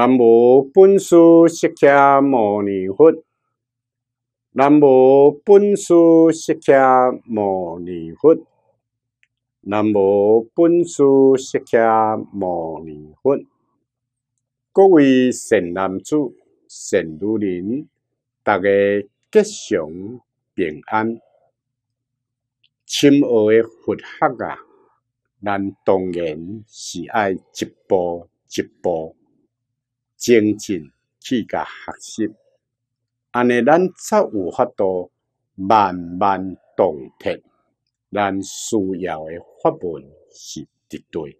南无本师释迦牟尼佛，南无本师释迦牟尼佛，南无本师释迦牟尼佛。各位善男子、善女人，大家吉祥平安，深奥的佛学啊！难当然是要一步一步精进去甲学习，安尼咱则有法度慢慢洞听，咱需要诶法门是伫对，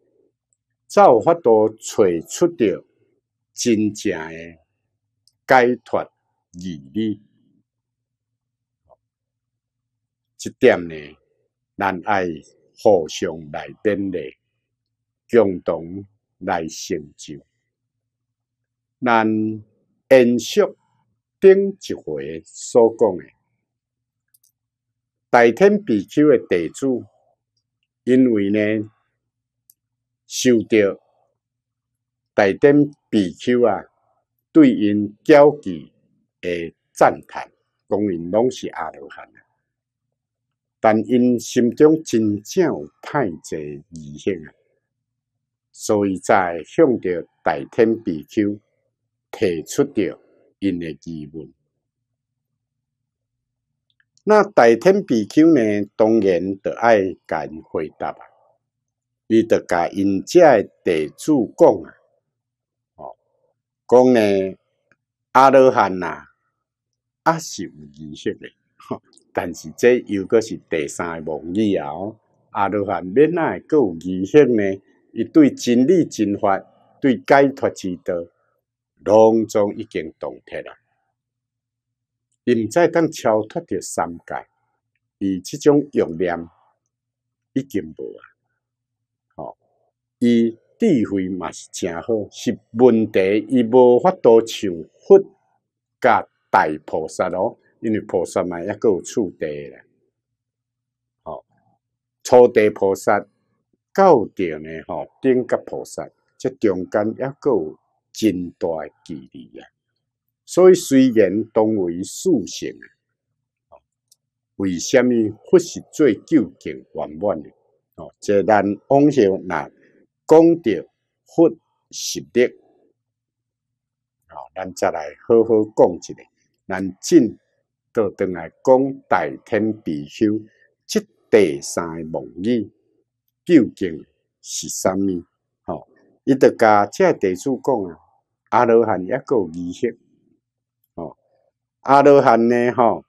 才有法度找出着真正诶解脱真理。即点呢，咱爱互相来便利，共同来成就。咱延续顶一回所讲诶，大天比丘诶地主，因为呢，受到大天比丘啊对因焦急诶赞叹，讲因拢是阿罗汉啊。但因心中真正有太侪疑心啊，所以才向着大天比丘。提出着因诶疑问，那大天比丘呢？当然着爱甲因回答啊！伊着甲因诶地主讲啊，哦，讲呢阿罗汉呐，也是有意识诶。但是这又阁是第三个妄语啊！哦，阿罗汉面内阁有疑识呢，伊对真理真法，对解脱之道。拢中已经洞彻了，不再当超脱的三界，以即种用念已经无啊。好，伊智慧嘛是诚好，是问题伊无法度像佛甲大菩萨咯，因为菩萨嘛抑一有处地啦。好，初地菩萨到顶呢，吼，顶个菩萨这中间抑一有真大诶，距离啊！所以虽然同为四性啊，为虾米佛是最究竟圆满诶？哦，即咱往后若讲到佛实力，哦，咱则来好好讲一下。咱进倒转来讲，大天比丘即第三梦语究竟是虾米。伊著甲即个地主讲啊，阿罗汉一个异性，哦，阿罗汉呢，吼，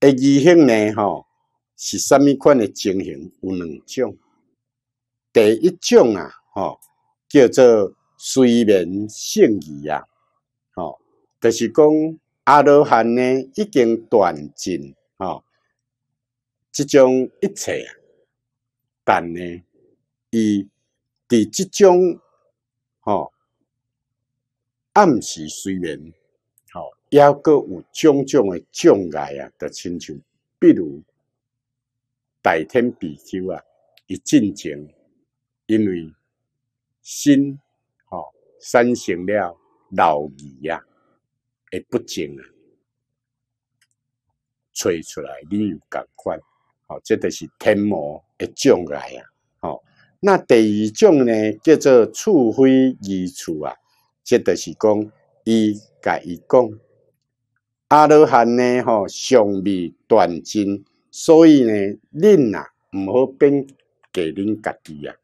个异性呢，吼，是啥物款诶情形？有两种，第一种啊，吼，叫做虽然性异啊，吼，就是讲阿罗汉呢已经断尽，吼，即种一切啊，但呢。伊伫即种，吼暗时睡眠，吼抑个有种种诶障碍啊，著亲像，比如白天比丘啊，一进前因为心吼产生了漏意啊，会不静啊，吹出来，你有赶款。好，这就是天魔诶障碍啊。那第二种呢，叫做处非以处啊，即著是讲伊甲伊讲，阿罗汉呢，吼尚未断尽，所以呢，恁啊毋好变给恁家己啊。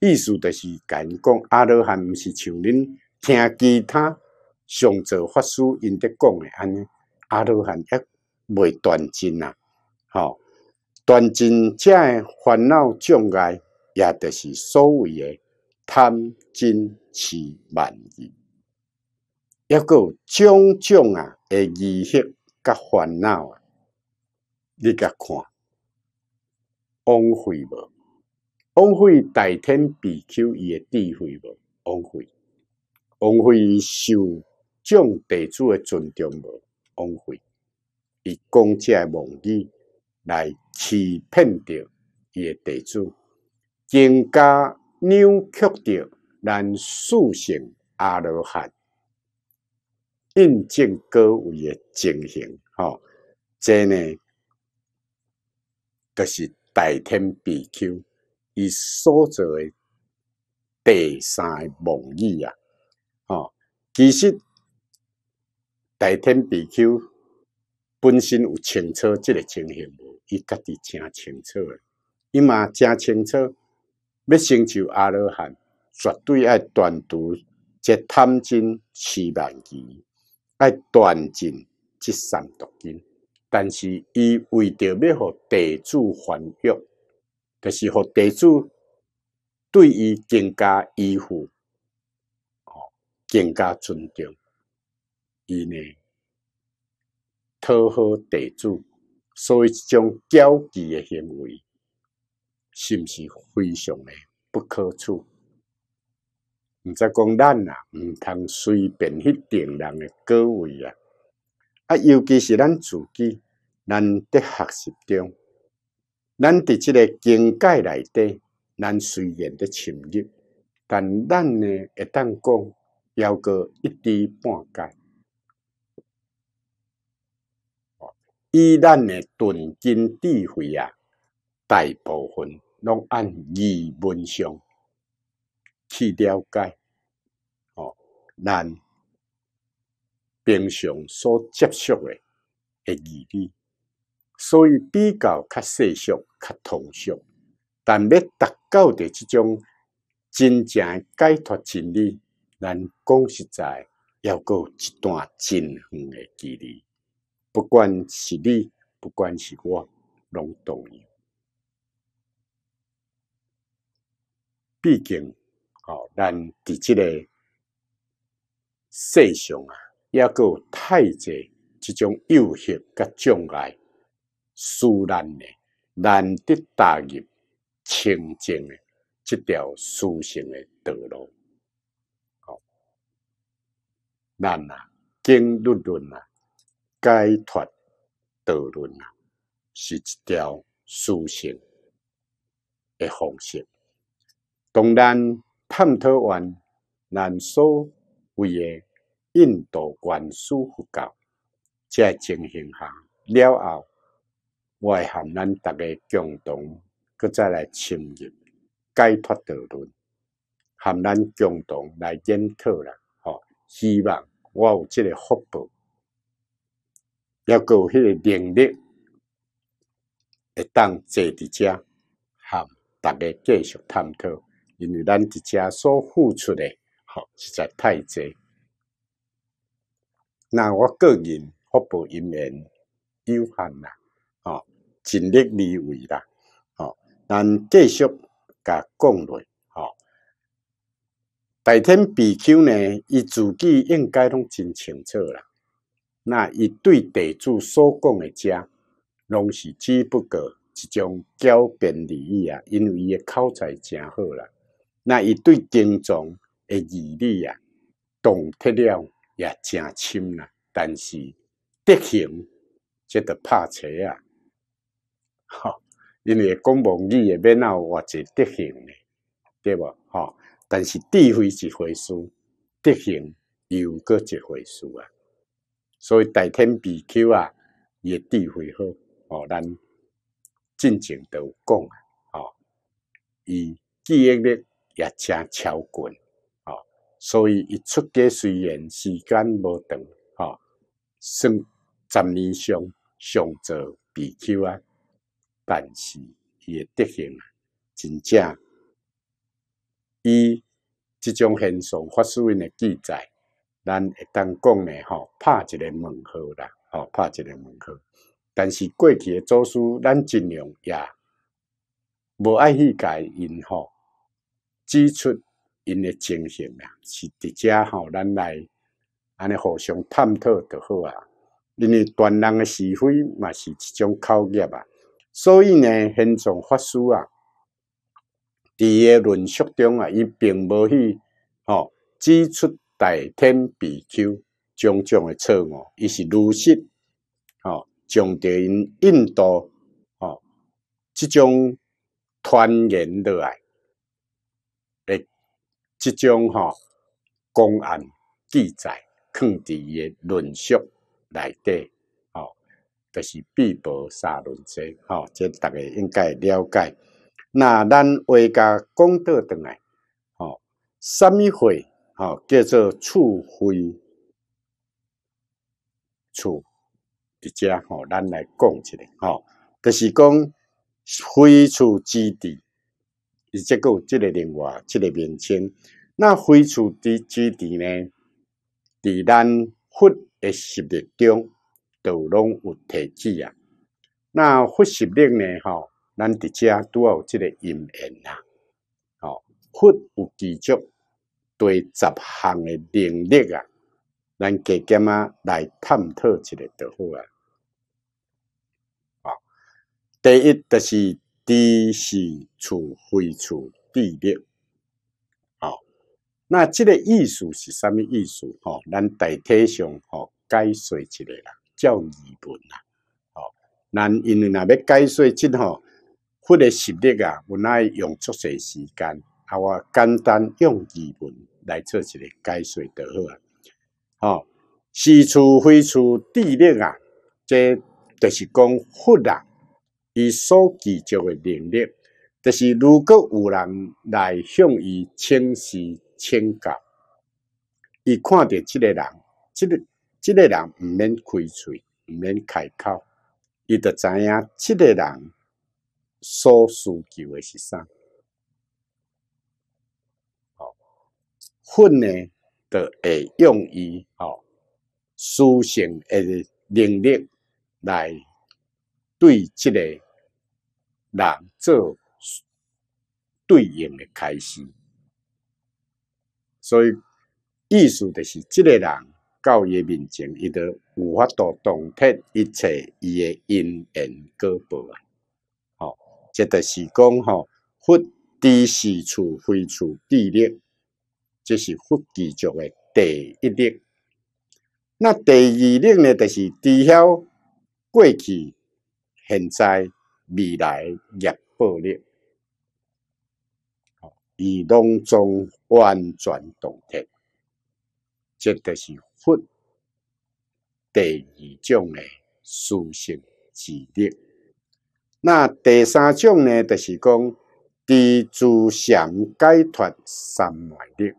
意思就是甲讲，阿罗汉毋是像恁听其他上座法师因咧讲诶安，阿罗汉一未断尽啊，吼。断真正诶烦恼障碍，也著是所谓诶贪、嗔、痴、慢、疑。抑个种种啊，诶，疑惑甲烦恼啊，你甲看，往费无？往费大天被求伊诶智慧无？往枉往伊受众地主诶尊重无？往伊讲公诶忘语。来欺骗着伊诶地主，更加扭曲着咱属性阿罗汉，印证各位诶情形，吼，这呢，都是大天比丘伊所做诶第三梦语啊！哦，其实大天比丘。本身有清楚即个情形无，伊家己诚清楚诶，伊嘛诚清楚，要成就阿罗汉，绝对要断除即贪嗔痴慢疑，要断尽即三毒根。但是伊为着要互地主欢悦，就是互地主对伊更加依附，哦，更加尊重伊呢。讨好地主，所以这种骄气的行为是毋是非常的不可取。毋再讲咱啊，毋通随便去定人个高位啊！啊，尤其是咱自己，咱伫学习中，咱伫即个境界内底，咱虽然伫深入，但咱呢，一旦讲要过一知半解。以咱诶顿今智慧啊，大部分拢按语文上去了解，哦，咱平常所接触诶诶义理，所以比较较世俗、较通俗。但要达到着即种真正解脱真理，咱讲实在，要过一段真远诶距离。不管是你，不管是我，拢同意。毕竟，哦，咱伫即个世上啊，也有太侪即种诱惑甲障碍，使咱呢难得踏入清净的即条殊胜的道路。哦，咱啊，经都论呐。解脱道论啊，是一条殊胜诶方式。当然，探讨完咱所谓诶印度原始佛教，再情形下了后，我含咱大家共同，搁再来深入解脱道论，含咱共同来研讨啦。吼，希望我有即个福报。要够迄个能力，会当坐伫遮和逐个继续探讨。因为咱伫遮所付出诶吼实在太侪。那我个人福报因缘有限啦，吼尽力而为啦，吼，咱继续甲讲落，吼。大天比丘呢，伊自己应该拢真清楚啦。那伊对地主所讲诶遮，拢是只不过一种狡辩而已啊！因为伊诶口才真好啦，那伊对经藏诶义理啊，懂得了也诚深啦。但是德行，即得拍车啊！哈，因为讲白语诶，免有偌济德行的，对无哈，但是智慧一回事，德行又搁一回事啊。所以大天比丘啊，也智慧好哦，咱尽情着讲啊，哦，伊记忆力也真超群哦，所以伊出家虽然时间无长哦，算十年上上做比丘啊，但是伊诶德行啊，真正，伊即种现象法师诶记载。咱会当讲呢吼，拍一个问号啦，吼拍一个问号。但是过去诶祖师，咱尽量也无爱去甲因吼，指出因诶精神啦，是伫遮吼咱来安尼互相探讨就好啊。因为传人诶是非嘛是一种考验啊，所以呢，现状法师啊，伫诶论述中啊，伊并无去吼指出。代天比丘种种诶错误，伊是如实，吼，将着因印度，吼，即种团圆落来诶，即种吼，公安记载藏地诶论述内底，吼，就是《贝无沙轮车，吼，即大家应该了解。那咱话甲讲倒转来，吼，啥物会？好，叫做“处灰处”，大只咱来讲一下。好，就是讲灰处基地，以及有即个另外这个名称。那灰处的地呢，在咱的吸力中都拢有提及啊。那佛吸力呢，好，咱大家都有即个因缘啦。吼、呼有基础。对十项诶能力啊，咱加减啊来探讨一下就好啊。啊，第一就是知识处会处第六哦，那即个意思是啥物意思？吼，咱大体上吼解说一下啦，叫语文啦。哦，咱因为若要解说即吼，迄个实力啊，无奈用出些时间。啊！我简单用语文来做一个解水著好啊！吼，西出非出地裂啊，这就是讲佛啊，伊所具足的能力，就是如果有人来向伊请示请教，伊看着即个人，即个这个人毋免开喙，毋免开口，伊就知影即个人所需求的是啥。粉呢的诶，用于吼书信诶能力来对即个人做对应的开始。所以意思就是，即个人伊育面前，伊得有法度洞悉一切伊诶因缘果报啊！吼，即著是讲吼，佛伫是处非处地咧。这是佛具足的第一定。那第二定呢，就是知晓过去、现在、未来业报力，以当中完全洞天，这著是佛第二种的殊胜之力。那第三种呢，就是讲地主想解脱三昧力。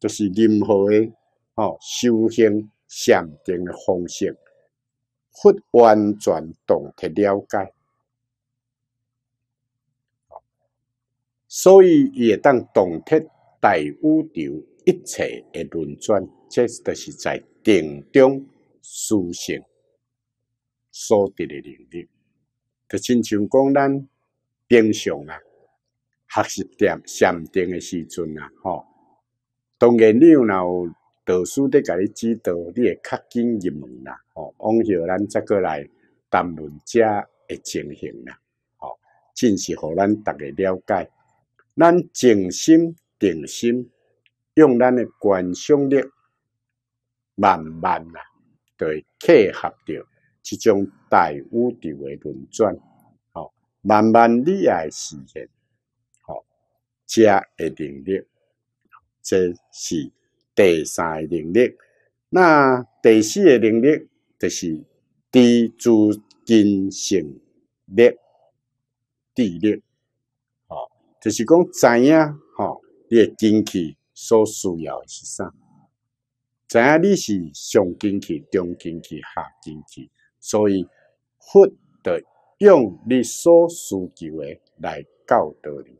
就是任何的哦，修行禅定的方式，或完全洞得了解。所以也当洞彻大宇宙一切的轮转，这是就是在定中修行所得的能力。就亲像讲咱平常啊，学习点禅定的时阵啊，吼。当然，你有那有导师在甲你指导，你会较紧入门啦。哦，往后咱再过来谈论遮诶进行啦。哦，真是互咱逐个了解，咱静心、定心，用咱诶观想力，慢慢啊，对契合着即种大宙诶轮转。哦，慢慢你会实现哦，遮诶定力。这是第三个能力。那第四个能力就是低资金性力，第六，哦，就是讲知影，哈，你经济所需要诶是啥？知影你是上经济、中经济、下经济，所以佛著用你所需求诶来教导你。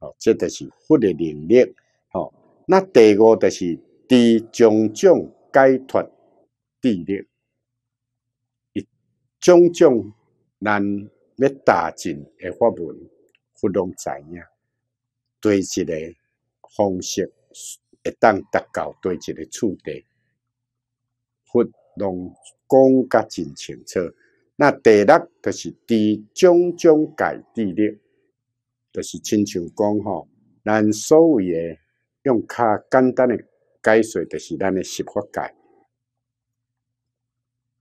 好，这就是佛的能力。那第五就是知种种解脱地力，一种种难要打尽的法门，佛能知影。对一个方式，会当达到对一个处地，佛拢讲甲真清楚。那第六就是知种种解地力。就是亲像讲吼，咱所谓诶用较简单诶解释，就是咱诶十法界。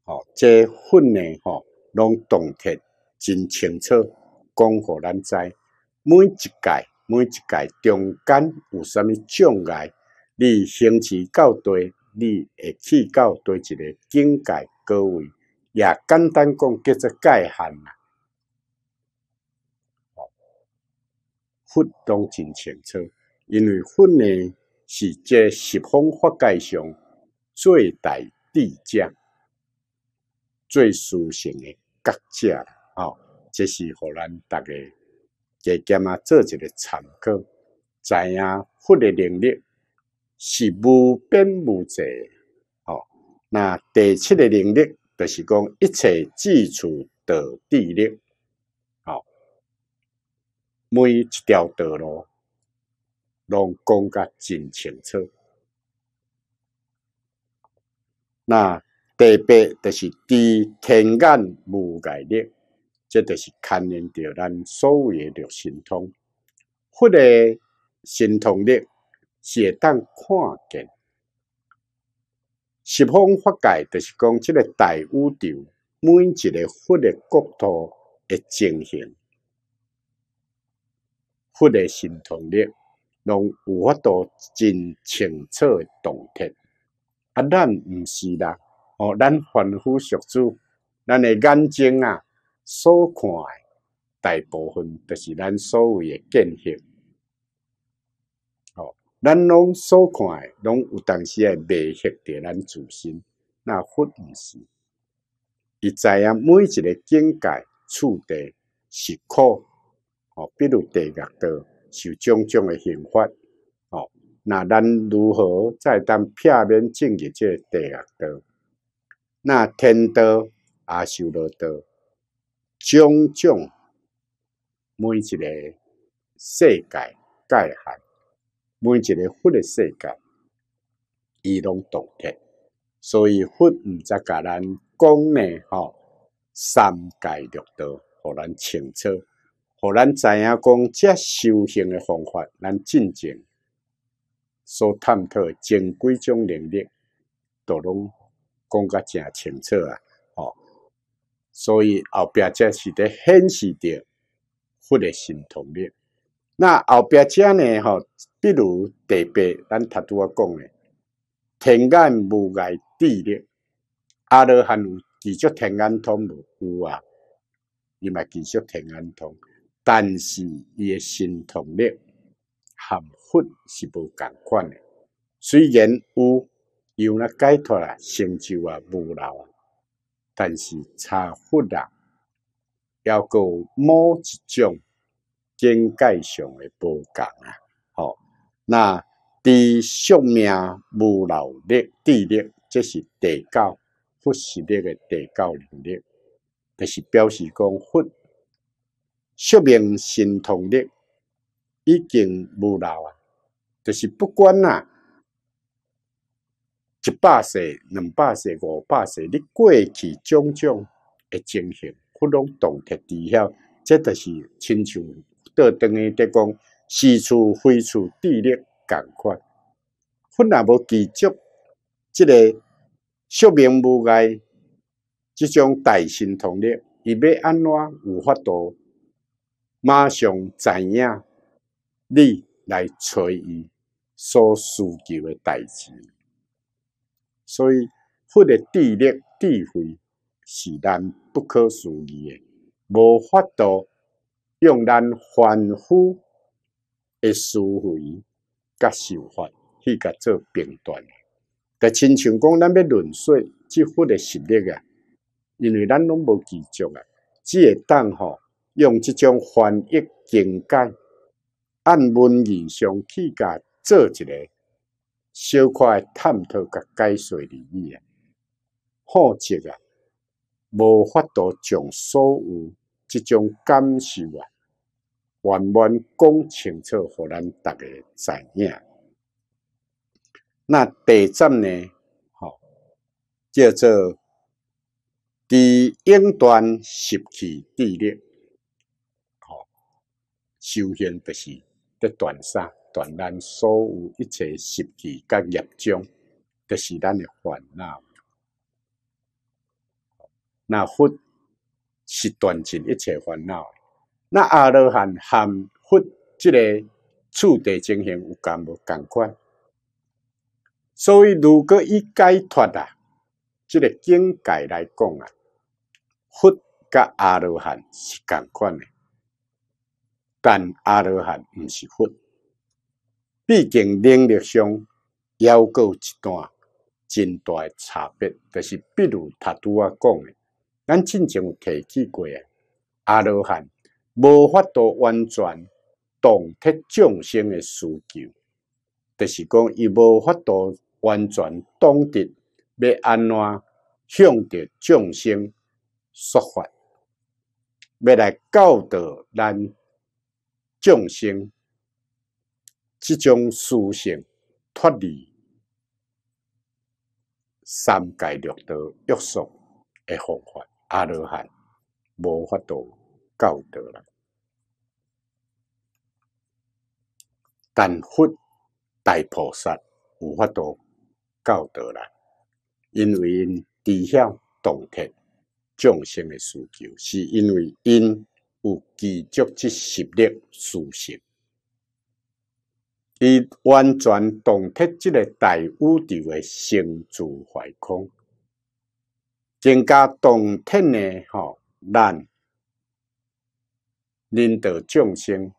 吼，这份练吼，拢洞天真清楚讲互咱知，每一届，每一届中间有啥物障碍，你行至到底，你会去到底一个境界高位，也简单讲叫做界限啦。佛当真清楚，因为佛呢是这十方法界上最大智者、最殊胜的格界，吼，这是荷兰逐个加减啊做一个参考，知影佛的能力是无边无际，吼，那第七个能力就是讲一切智处的地力。每一条道路拢讲甲真清楚。那第八就是知天眼无概力，即就是牵连着咱所诶的神通，佛诶神通力是会当看见。十方法界就是讲即个大宇宙每一个佛的国土的情形。佛得心通力，拢有法度真清诶洞天。啊，咱毋是啦，哦，咱凡夫俗子，咱诶眼睛啊所看诶，大部分著是咱所谓诶见性。哦，咱拢所看诶，拢有当时诶未习，点咱自身，那佛毋是。伊知影，每一个境界处地是苦。哦，比如地狱道受种种的刑罚，哦，那咱如何再当避免进入即地狱道？那天道阿受罗道种种每一个世界界限，每一个佛的世界，伊拢独特，所以佛毋再甲咱讲呢，吼，三界六道，互咱清楚。互咱知影讲，遮修行诶方法，咱进前所探讨前几种能力，都拢讲甲正清楚啊！哦，所以后壁遮是伫显示着佛诶神通力。那后壁遮呢？吼，比如第八咱头拄啊讲诶，天眼无碍地力，阿罗汉有继续天眼通无啊？伊嘛继续天眼通。但是伊诶心通力含佛是无共款诶。虽然有又来解脱啊，成就啊，无劳啊，但是差佛啊，要过某一种境界上诶不同啊。好，那第宿命无劳力、地力，这是地教佛是力的地教能力，就是表示讲佛。宿命心通力已经无老啊，就是不管啊，一百岁、两百岁、五百岁，你过去种种诶情形，不论洞得知晓，即个是亲像倒等于得讲四处飞处地裂共款，不那无拒绝，即个宿命无碍，即种大心通力，伊要安怎有法度？马上知影你来找伊所需求诶代志，所以佛诶智力智慧是咱不可思议诶，无法度用咱凡夫诶思维甲想法去甲做判断。个亲像讲咱要论说即佛诶实力啊，因为咱拢无执着啊，只会当吼。用即种翻译境界，按文义上去，甲做一个小块探讨，甲解释而已啊。好惜啊，无法度将所有即种感受啊，完完全讲清楚，互咱逐个知影。那第十呢，吼，叫做伫云端拾起地力。首先，就是得断杀、断咱所有一切习气、甲业障，就是咱的烦恼。那佛是断尽一切烦恼，那阿罗汉含佛即个处地精神有干无共款？所以，如果以解脱啊，这个境界来讲啊，佛甲阿罗汉是共款诶。但阿罗汉毋是佛，毕竟能力上犹有一段真大差别。就是比如他拄啊讲诶，咱之前提起过啊，阿罗汉无法度完全懂得众生的需求，就是讲伊无法度完全懂得要安怎向着众生说法，要来教导咱。众生即种属性脱离三界六道约束的方法，阿罗汉无法度教得了；但佛大菩萨有法度教得了，因为因知晓洞天众生的需求，是因为因。有具足即实力属性，伊完全洞彻即个大宇宙诶，深邃怀空，更加洞彻呢？吼，咱人道众生，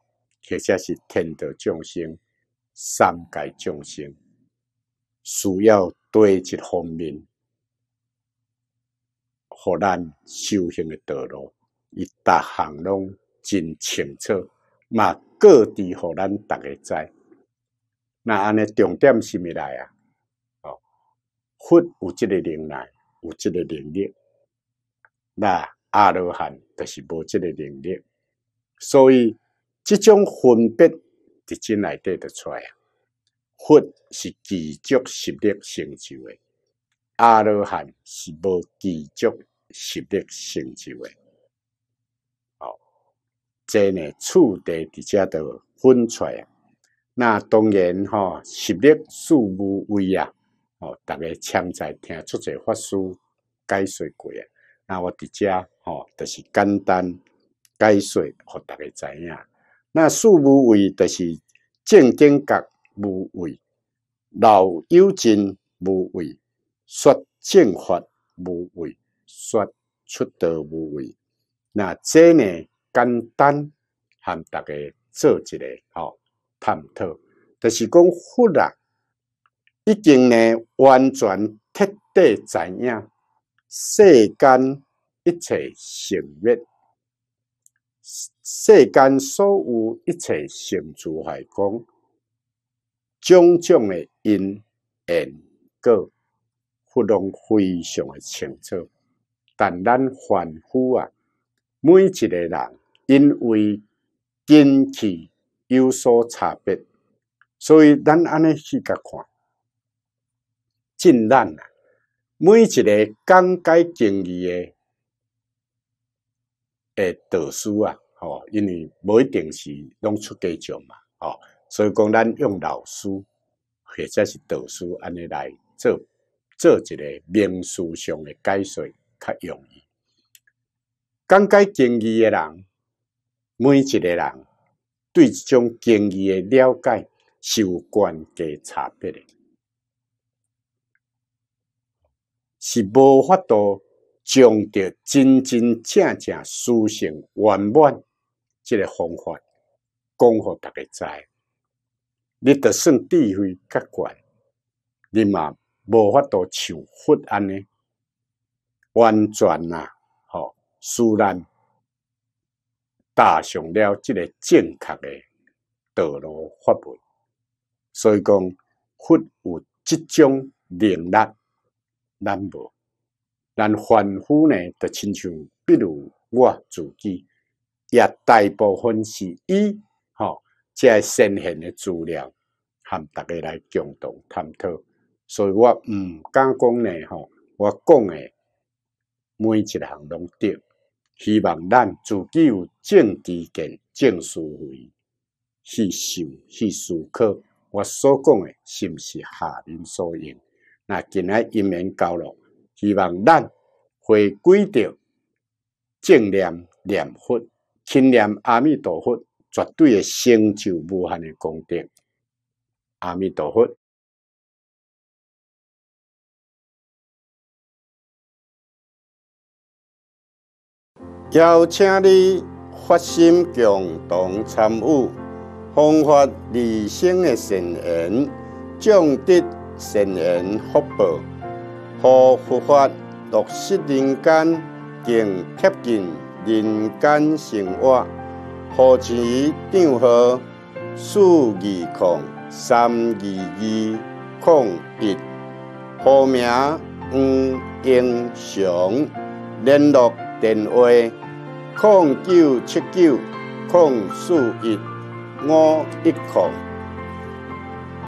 或者是天道众生、三界众生，需要对一方面，互咱修行诶道路。伊逐项拢真清楚，嘛各地互咱逐个知。那安尼重点是咪来啊？哦，佛有这个能力，有这个能力。那阿罗汉就是无这个能力，所以这种分别就真内底得出来。佛是具足实力成就诶，阿罗汉是无具足实力成就诶。这呢厝地伫遮都分出来那当然吼、实力数无位啊，吼、哦，逐个签在听出者法师解说过啊。那我伫遮吼，著、是简单解说，互逐个知影。那数无位，著是正经角无位，老幼真无位，说正法无位，说出道无位。那这呢？简单，和大家做一个探讨。就是讲佛啊，已经呢完全彻底知影世间一切成灭，世间所有一切成住坏空种种的因缘果，佛拢非常的清楚。但咱凡夫啊，每一个人，因为经气有所差别，所以咱安尼去甲看。尽难啊，每一个讲解经义的诶导师啊，哦，因为无一定是拢出家教嘛，哦，所以讲咱用老师或者是导师安尼来做做一个名词上诶解说，较容易。讲解经义诶人。每一个人对一种经验的了解是有关的差别，是无法度将着真真正正实现圆满即个方法讲互大家知。你著算智慧较悬，你嘛无法度像佛安尼完全啊，吼，自然。踏上了即个正确诶道路，发门。所以讲佛有即种能力，咱无。咱凡夫呢，就亲像，比如我自己，也大部分是以吼，即个先贤诶资料，含逐个来共同探讨，所以我毋敢讲呢吼，我讲诶，每一项拢对。希望咱自己有正知见、正思维，去想、去思考，我所讲的是毋是下人所言？那今仔因缘交流，希望咱回归到正念、念佛、轻念阿弥陀佛，绝对会成就无限的功德，阿弥陀佛。邀请你发心共同参与，弘法立生的善言，种植善言福报，让佛法落实人间，更贴近人间生活。户主账号：四二空三二二空一，好名：黄英雄，联络。电话：零九七九零四一五一零。